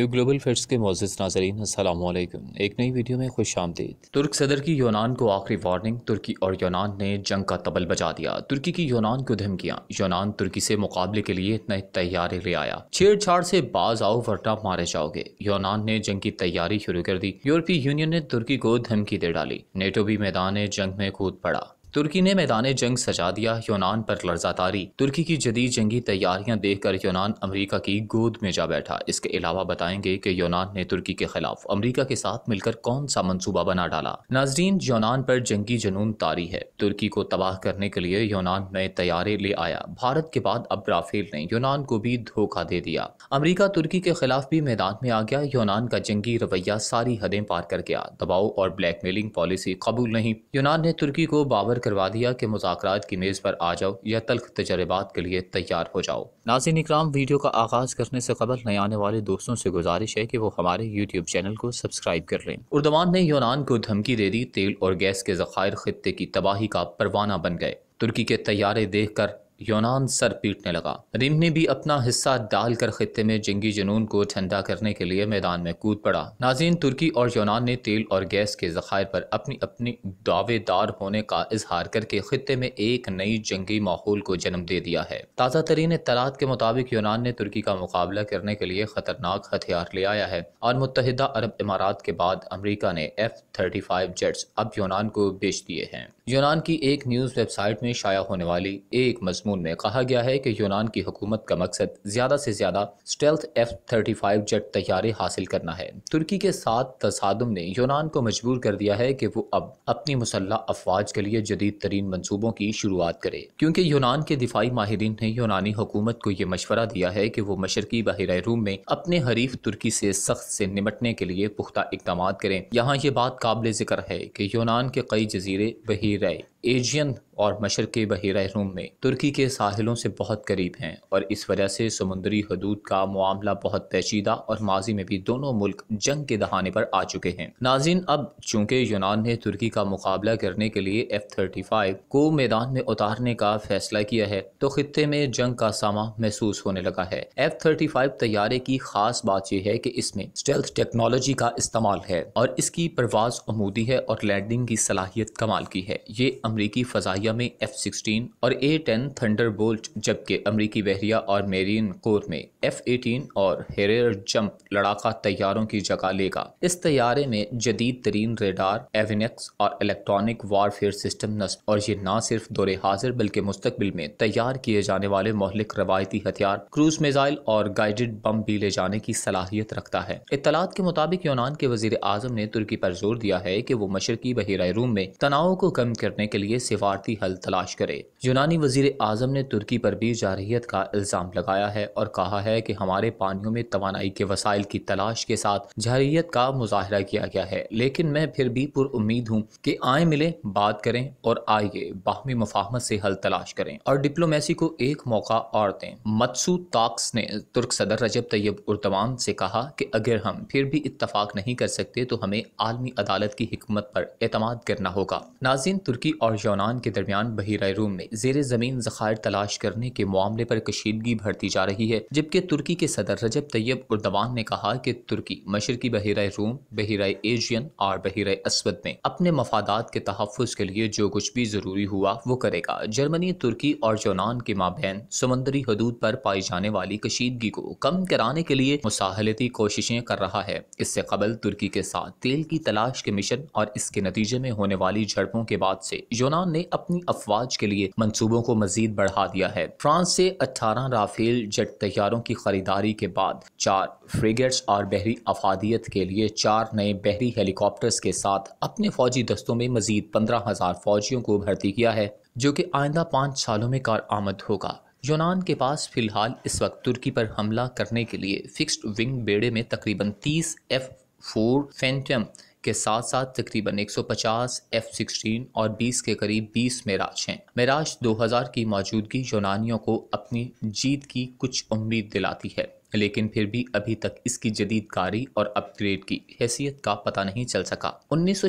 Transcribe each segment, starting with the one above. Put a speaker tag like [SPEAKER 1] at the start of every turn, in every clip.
[SPEAKER 1] new global facts के मोजिज नाजरीन असलम एक नई वीडियो में खुश आमदीद तुर्क सदर की यूनान को आखिरी वार्निंग तुर्की और यूनान ने जंग का तबल बजा दिया तुर्की की यूनान को धमकिया यूनान तुर्की से मुकाबले के लिए नए तैयारी ले आया छेड़छाड़ से बाज आओ वर्टा मारे जाओगे यूनान ने जंग की तैयारी शुरू कर दी यूरोपीय यूनियन ने तुर्की को धमकी दे डाली नेटो भी मैदान जंग में कूद पड़ा तुर्की ने मैदान जंग सजा दिया यूनान पर लर्जा तारी तुर्की की जदीद जंगी तैयारियां देखकर यूनान अमेरिका की गोद में जा बैठा इसके अलावा बताएंगे कि यूनान ने तुर्की के खिलाफ अमेरिका के साथ मिलकर कौन सा मंसूबा बना डाला नाजरीन यूनान पर जंगी जनून तारी है तुर्की को तबाह करने के लिए यूनान नए तैयारे ले आया भारत के बाद अब राफेल ने यूनान को भी धोखा दे दिया अमरीका तुर्की के खिलाफ भी मैदान में आ गया यूनान का जंगी रवैया सारी हदें पार कर गया दबाव और ब्लैकमेलिंग पॉलिसी कबूल नहीं यूनान ने तुर्की को बाबर करवा दिया कि मुजाकर की मेज़ पर आ जाओ या तलख तजर्बात के लिए तैयार हो जाओ नाजिन इक्राम वीडियो का आगाज़ करने से कबल नए आने वाले दोस्तों से गुजारिश है कि वो हमारे यूट्यूब चैनल को सब्सक्राइब कर लें उर्दमान ने यूनान को धमकी दे दी तेल और गैस के जखायर खत्े की तबाही का परवाना बन गए तुर्की के तैयारे देख कर यूनान सर पीटने लगा रिम ने भी अपना हिस्सा डालकर खत्े में जंगी जुनून को ठंडा करने के लिए मैदान में कूद पड़ा नाजीन तुर्की और यूनान ने तेल और गैस के जखायर पर अपनी अपनी दावेदार होने का इजहार करके खत्े में एक नई जंगी माहौल को जन्म दे दिया है ताज़ा तरीन इतलात के मुताबिक यूनान ने तुर्की का मुकाबला करने के लिए खतरनाक हथियार ले आया है और मुतहदा अरब इमारात के बाद अमरीका ने एफ थर्टी फाइव जेट्स अब यूनान को बेच दिए हैं यूनान की एक न्यूज़ वेबसाइट में शाया होने वाली एक मजमून में कहा गया है कि यूनान की हुकूमत का मकसद ज़्यादा से ज़्यादा stealth F thirty five jet तैयारे हासिल करना है तुर्की के साथ तसादम ने यूनान को मजबूर कर दिया है कि वो अब अपनी मुसल्ह अफवाज के लिए जदीद तरीन मनसूबों की शुरुआत करे क्योंकि यूनान के दिफाई माहरीन ने यूनानी हुकूमत को ये मशवरा दिया है कि वो मशरकी बहर रूम में अपने हरीफ तुर्की से सख्त से निमटने के लिए पुख्ता इकदाम करें यहाँ ये बात काबिल जिक्र है कि यूनान के कई जजीरे बहिर right Asian और मशरक़ी बहरा रूम में तुर्की के साहिलों से बहुत करीब हैं और इस वजह से समुंदरी हदूद का मामला बहुत पेचीदा और माजी में भी दोनों मुल्क जंग के दहाने पर आ चुके हैं नाजिन अब चूंकि यूनान ने तुर्की का मुकाबला करने के लिए एफ थर्टी फाइव को मैदान में उतारने का फैसला किया है तो खत्े में जंग का सामा महसूस होने लगा है एफ थर्टी फाइव तैयारे की खास बात यह है कि इसमें स्टेल्थ टेक्नोलॉजी का इस्तेमाल है और इसकी परवाज अमूदी है और लैंडिंग की सलाहियत कमाल की है ये अमरीकी फजाइया कोरिया में एफ सिक्सटीन और ए टेन थंडर बोल्ट जबकि अमरीकी बहरिया और मेरीन कोर में एफ एटीन और हेरेर जंप लड़ाका तैयारों की जगह लेगा इस तैयारे में जदीद तरीन रेडार एविनेक्स और इलेक्ट्रॉनिक वारफेयर सिस्टम नस्ब और ये न सिर्फ दौरे हाजिर बल्कि मुस्तबिल में तैयार किए जाने वाले मोहलिक रवायती हथियार क्रूज मिजाइल और गाइडेड बम भी ले जाने की सलाहियत रखता है इतलात के मुताबिक यूनान के वजीर आजम ने तुर्की पर जोर दिया है कि वो मशरकी बहरा रूम में तनाव को कम करने के लिए सिफारती हल तलाश करे यूनानी वजीर आजम ने तुर्की पर भी जारहीत का इल्ज़ाम लगाया है और कहा है कि हमारे पानियों में तोानाई के वसाइल की तलाश के साथ जारहीत का मुजाहरा किया गया है लेकिन मैं फिर भी पुरुद हूँ कि आए मिले बात करें और आइए बाहमी मफाहमत से हल तलाश करें और डिप्लोमेसी को एक मौका और दें मतसू ताक्स ने तुर्क सदर रजब तैयब उर्तमान से कहा कि अगर हम फिर भी इतफाक नहीं कर सकते तो हमें आलमी अदालत की हमत पर अतमाद करना होगा नाजिन तुर्की और यूनान के दरमियान दरमियान बहिरा रूम में जेर जमीन जखायर तलाश करने के मामले पर कशीदगी भरती जा रही है जबकि तुर्की के सदर रजब तैयब उर्दवान ने कहा कि तुर्की मशरकी बहिरा रूम बहिरा एशियन और बहिरा असवद में अपने मफादात के तहफ़ के लिए जो कुछ भी जरूरी हुआ वो करेगा जर्मनी तुर्की और जोनान के माबेन समुंदरी हदूद पर पाई जाने वाली कशीदगी को कम कराने के लिए मुसाहलती कोशिशें कर रहा है इससे कबल तुर्की के साथ तेल की तलाश के मिशन और इसके नतीजे में होने वाली झड़पों के बाद से यूनान ने अपने अपनी अफवाज के लिए मनसूबों को मजीद बढ़ा दिया है फ्रांस से अठारह राफेल जेट तैयारों की खरीदारी के बाद चार फ्रिगेट्स और बहरी अफादियत के लिए चार नए बहरी हेलीकॉप्टर्स के साथ अपने फौजी दस्तों में मजीद पंद्रह हजार फौजियों को भर्ती किया है जो की आइंदा पाँच सालों में आमद होगा यूनान के पास फिलहाल इस वक्त तुर्की पर हमला करने के लिए फिक्स्ड विंग बेड़े में तकरीबन 30 एफ फोर फेंटम के साथ साथ तकरीबन 150 एफ सिक्सटीन और 20 के करीब 20 मेराज हैं मेराज 2000 की मौजूदगी यूनानियों को अपनी जीत की कुछ उम्मीद दिलाती है लेकिन फिर भी अभी तक इसकी जदीद कारी और अपग्रेड की हैसियत का पता नहीं चल सका उन्नीस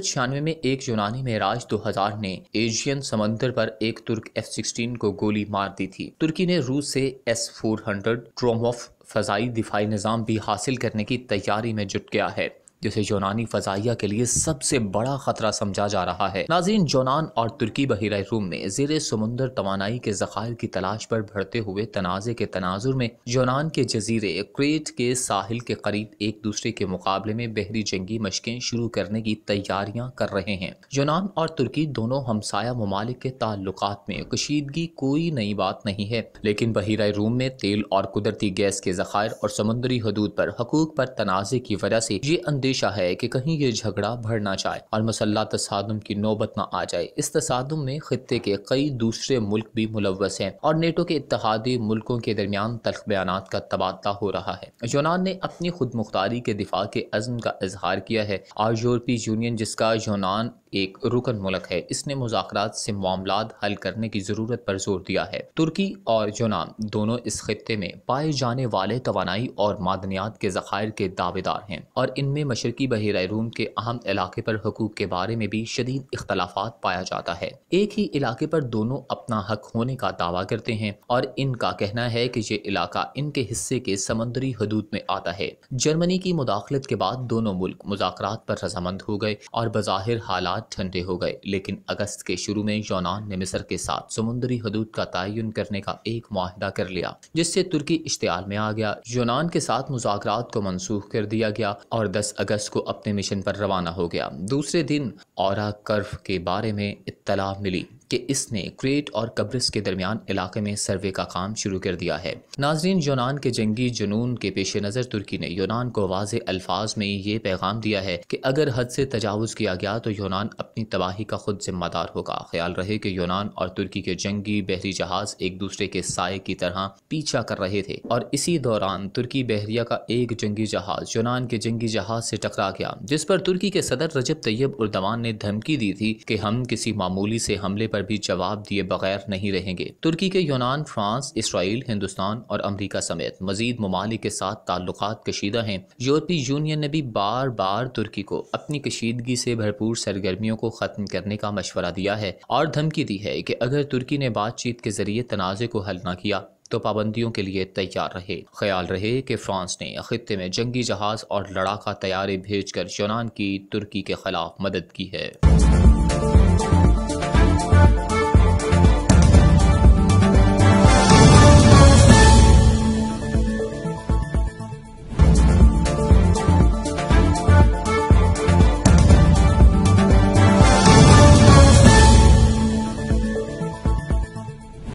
[SPEAKER 1] में एक यूनानी महराज 2000 ने एशियन समंदर पर एक तुर्क एफ सिक्सटीन को गोली मार दी थी तुर्की ने रूस से एस फोर हंड्रेड ट्रोमोफ फजाई दिफाई निज़ाम भी हासिल करने की तैयारी में जुट गया है जिसे यूनानी फजाइया के लिए सबसे बड़ा खतरा समझा जा रहा है नाजीन जोनान और तुर्की बहरा रूम में जेर समुंदर तोानाई के जखायर की तलाश पर भरते हुए तनाज़े के तनाजुर में यूनान के जजीरे क्रेट के साहिल के करीब एक दूसरे के मुकाबले में बहरी जंगी मशकें शुरू करने की तैयारियां कर रहे हैं यूनान और तुर्की दोनों हमसाया ममालिक के ताल्लुक में कशीदगी कोई नई बात नहीं है लेकिन बहरा रूम में तेल और कुदरती गैस के जखायर और समुद्री हदूद पर हकूक पर तनाज़े की वजह से ये अंदेश अंदेशा है कि कहीं ये झगड़ा भर ना जाए और मसल्ला तसादम की नौबत ना आ जाए इस तसादम में खत्े के कई दूसरे मुल्क भी मुलवस हैं और नेटो के इतिहादी मुल्कों के दरमियान तल्ख बयान का तबादला हो रहा है यूनान ने अपनी खुद मुख्तारी के दिफा के अज़म का इजहार किया है और यूरोपीय यूनियन जिसका यूनान एक रुकन मुल्क है इसने मुजात से मामला हल करने की ज़रूरत पर जोर दिया है तुर्की और यूनान दोनों इस खत्े में पाए जाने वाले तोानाई और मादनियात के ज़खायर के दावेदार हैं और इनमें मशरकी बहरा रूम के अहम इलाके पर हकूक के बारे में भी शदीद इख्तलाफा पाया जाता है एक ही इलाके पर दोनों अपना हक होने का दावा करते हैं और इनका कहना है कि ये इलाका इनके हिस्से के समंदरी हदूद में आता है जर्मनी की मुदाखलत के बाद दोनों मुल्क मुजाकर पर रजामंद हो गए और बज़ाहिर हालात बाद ठंडे हो गए लेकिन अगस्त के शुरू में यूनान ने मिसर के साथ समुद्री हदूद का तयन करने का एक माहिदा कर लिया जिससे तुर्की इश्तियाल में आ गया यूनान के साथ मुजाकर को मनसूख कर दिया गया और दस अगस्त को अपने मिशन पर रवाना हो गया दूसरे दिन और कर्फ के बारे में इतला मिली कि इसने क्रेट और कब्रिस के दरमियान इलाके में सर्वे का काम शुरू कर दिया है नाजरीन यूनान के जंगी जुनून के पेश नज़र तुर्की ने यूनान को वाज अल्फाज में ये पैगाम दिया है कि अगर हद से तजावज़ किया गया तो यूनान अपनी तबाही का खुद जिम्मेदार होगा ख्याल रहे कि यूनान और तुर्की के जंगी बहरी जहाज एक दूसरे के साय की तरह पीछा कर रहे थे और इसी दौरान तुर्की बहरिया का एक जंगी जहाज यूनान के जंगी जहाज से टकरा गया जिस पर तुर्की के सदर रजब तैयब उर्दवान ने धमकी दी थी कि हम किसी मामूली से हमले पर पर भी जवाब दिए बगैर नहीं रहेंगे तुर्की के यूनान फ्रांस इसराइल हिंदुस्तान और अमरीका समेत मजीद ममालिक के साथ ताल्लुक कशीदा हैं यूरोपीय यूनियन ने भी बार बार तुर्की को अपनी कशीदगी से भरपूर सरगर्मियों को ख़त्म करने का मशवरा दिया है और धमकी दी है कि अगर तुर्की ने बातचीत के जरिए तनाज़े को हल न किया तो पाबंदियों के लिए तैयार रहे ख्याल रहे कि फ्रांस ने खत्े में जंगी जहाज और लड़ाका तैयारे भेजकर यूनान की तुर्की के खिलाफ मदद की है